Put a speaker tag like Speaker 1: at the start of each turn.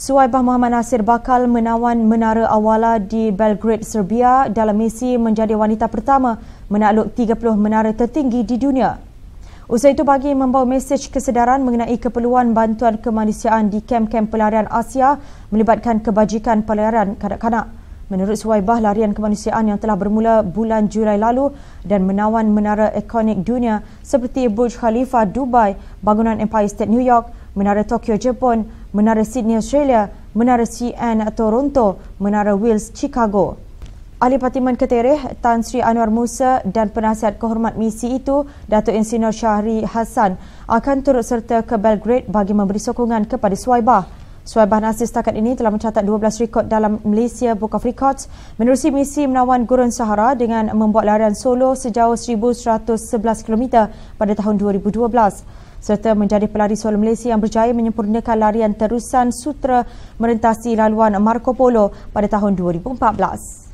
Speaker 1: Suhaibah Muhammad Nasir bakal menawan menara awala di Belgrade, Serbia dalam misi menjadi wanita pertama menakluk 30 menara tertinggi di dunia. Usaha itu bagi membawa mesej kesedaran mengenai keperluan bantuan kemanusiaan di kem-kem pelarian Asia melibatkan kebajikan pelarian kanak-kanak. Menurut Suwaibah, larian kemanusiaan yang telah bermula bulan Julai lalu dan menawan menara ikonik dunia seperti Burj Khalifa Dubai, bangunan Empire State New York, Menara Tokyo Jepun, Menara Sydney Australia, Menara CN Toronto, Menara Wills Chicago. Ahli Patiman Ketereh Tan Sri Anwar Musa dan penasihat kehormat misi itu Datuk Insinyur Syahri Hassan akan turut serta ke Belgrade bagi memberi sokongan kepada Suaibah. Suhaib Nasir setakat ini telah mencatat 12 rekod dalam Malaysia Book of Records menerusi misi menawan Gurun Sahara dengan membuat larian solo sejauh 1,111 km pada tahun 2012 serta menjadi pelari solo Malaysia yang berjaya menyempurnakan larian terusan sutra merentasi laluan Marco Polo pada tahun 2014.